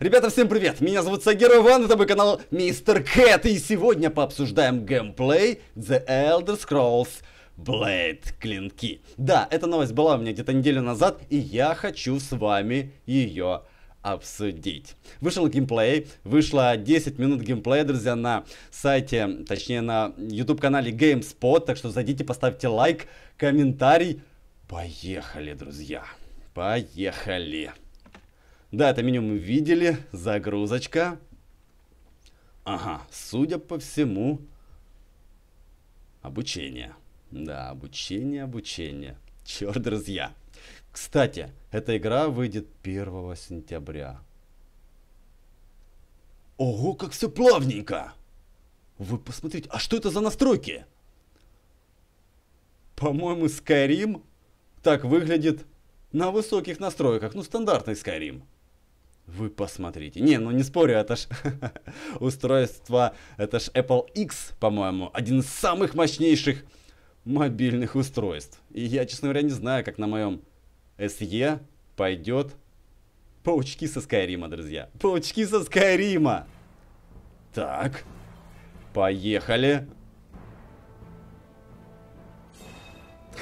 Ребята, всем привет! Меня зовут Сагир Ван, это мой канал Мистер Кэт, и сегодня пообсуждаем геймплей The Elder Scrolls Blade Клинки. Да, эта новость была у меня где-то неделю назад, и я хочу с вами ее обсудить. Вышел геймплей, вышло 10 минут геймплея, друзья, на сайте, точнее на YouTube-канале GameSpot, так что зайдите, поставьте лайк, комментарий. Поехали, друзья, поехали. Да, это меню мы видели. Загрузочка. Ага, судя по всему, обучение. Да, обучение, обучение. Черт, друзья. Кстати, эта игра выйдет 1 сентября. Ого, как все плавненько! Вы посмотрите, а что это за настройки? По-моему, Skyrim так выглядит на высоких настройках. Ну, стандартный Skyrim. Вы посмотрите. Не, ну не спорю, это ж устройство, это ж Apple X, по-моему, один из самых мощнейших мобильных устройств. И я, честно говоря, не знаю, как на моем SE пойдет паучки со Скайрима, друзья. Паучки со Скайрима. Так, поехали.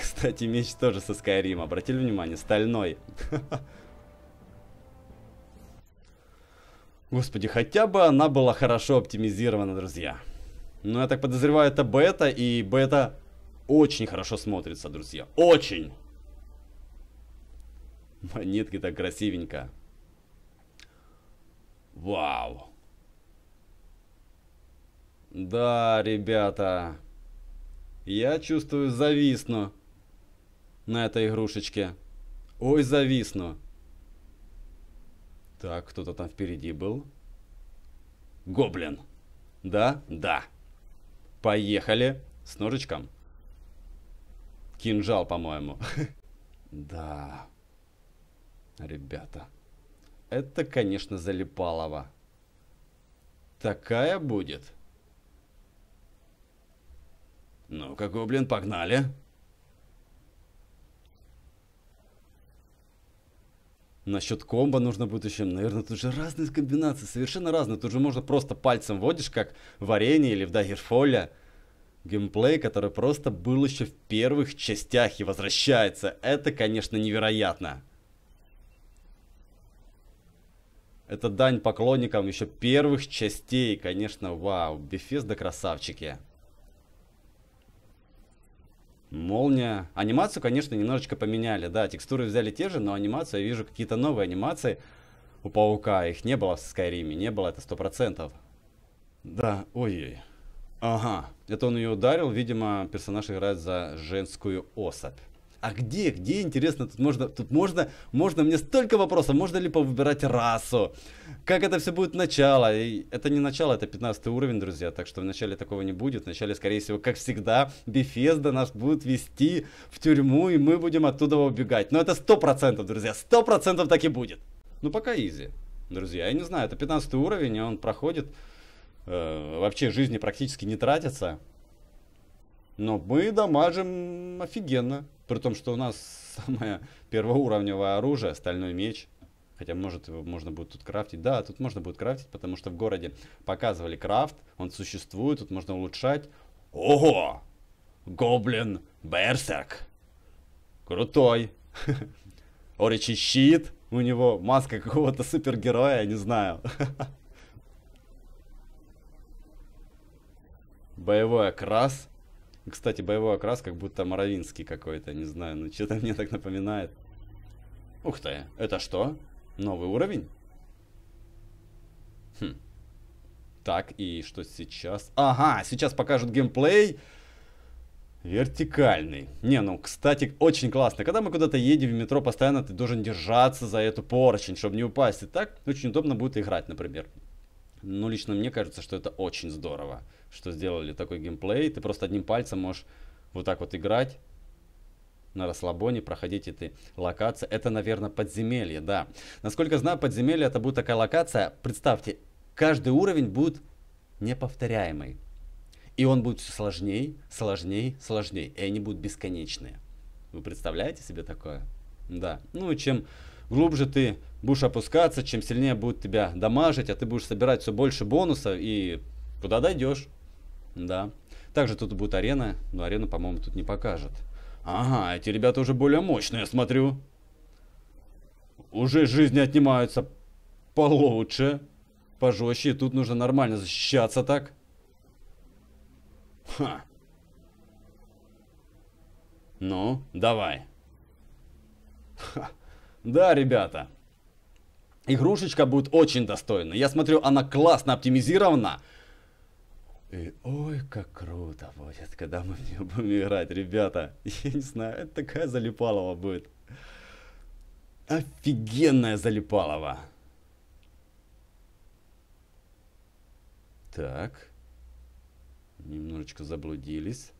Кстати, меч тоже со Скайрима, обратили внимание, стальной. Господи, хотя бы она была хорошо оптимизирована, друзья. Но я так подозреваю, это бета, и бета очень хорошо смотрится, друзья. Очень! Монетки так красивенько. Вау! Да, ребята. Я чувствую зависну на этой игрушечке. Ой, зависну. Так, кто-то там впереди был. Гоблин. Да? Да. Поехали. С ножичком. Кинжал, по-моему. Да. Ребята. Это, конечно, залипалово. Такая будет. Ну-ка, гоблин, погнали. Погнали. Насчет комбо нужно будет еще, наверное, тут же разные комбинации, совершенно разные. Тут же можно просто пальцем водишь, как варенье или в дагерфоля. Геймплей, который просто был еще в первых частях и возвращается. Это, конечно, невероятно. Это дань поклонникам еще первых частей. Конечно, вау, Бефезда красавчики. Молния. Анимацию, конечно, немножечко поменяли. Да, текстуры взяли те же, но анимацию я вижу какие-то новые анимации у паука. Их не было в Скайриме, не было, это сто процентов. Да, ой-ой. Ага, это он ее ударил, видимо, персонаж играет за женскую особь. А где, где, интересно, тут можно, тут можно, можно мне столько вопросов, можно ли повыбирать расу? Как это все будет начало? И это не начало, это 15 уровень, друзья, так что вначале такого не будет. Вначале, скорее всего, как всегда, Бефезда нас будет вести в тюрьму, и мы будем оттуда убегать. Но это 100%, друзья, 100% так и будет. Ну пока изи, друзья, я не знаю, это 15 уровень, и он проходит э, вообще жизни практически не тратится. Но мы дамажим офигенно. При том, что у нас самое первоуровневое оружие, стальной меч. Хотя, может, его можно будет тут крафтить. Да, тут можно будет крафтить, потому что в городе показывали крафт. Он существует, тут можно улучшать. Ого! Гоблин Берсерк. Крутой. Оричи щит. У него маска какого-то супергероя, я не знаю. Боевой окрас. Кстати, боевой окрас как будто моровинский какой-то, не знаю, ну что-то мне так напоминает. Ух ты, это что? Новый уровень? Хм. Так, и что сейчас? Ага, сейчас покажут геймплей. Вертикальный. Не, ну, кстати, очень классно. Когда мы куда-то едем в метро, постоянно ты должен держаться за эту поручень, чтобы не упасть. И так очень удобно будет играть, например. Ну, лично мне кажется, что это очень здорово что сделали такой геймплей. Ты просто одним пальцем можешь вот так вот играть на расслабоне проходить эти локации. Это, наверное, подземелье, да. Насколько знаю, подземелье это будет такая локация. Представьте, каждый уровень будет неповторяемый. И он будет все сложней, сложней, сложней. И они будут бесконечные. Вы представляете себе такое? Да. Ну и чем глубже ты будешь опускаться, чем сильнее будет тебя дамажить, а ты будешь собирать все больше бонусов и куда дойдешь. Да. Также тут будет арена, но арена, по-моему, тут не покажет. Ага, эти ребята уже более мощные, смотрю. Уже жизни отнимаются получше, пожестче. Тут нужно нормально защищаться так. Ха. Ну, давай. Ха. Да, ребята. Игрушечка будет очень достойна. Я смотрю, она классно оптимизирована. И ой, как круто будет, когда мы в нее будем играть, ребята. Я не знаю, это такая залипалова будет. Офигенная залипалова. Так. Немножечко заблудились.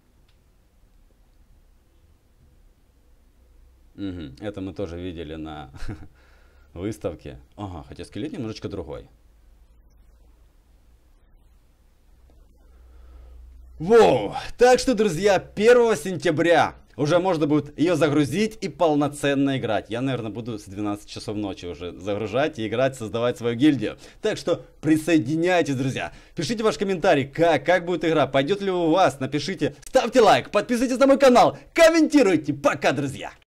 Угу. Это мы тоже видели на выставке. Ага, хотя скелет немножечко другой. Воу! Так что, друзья, 1 сентября уже можно будет ее загрузить и полноценно играть. Я, наверное, буду с 12 часов ночи уже загружать и играть, создавать свою гильдию. Так что присоединяйтесь, друзья. Пишите ваш комментарий, как, как будет игра, пойдет ли у вас, напишите. Ставьте лайк, подписывайтесь на мой канал, комментируйте. Пока, друзья!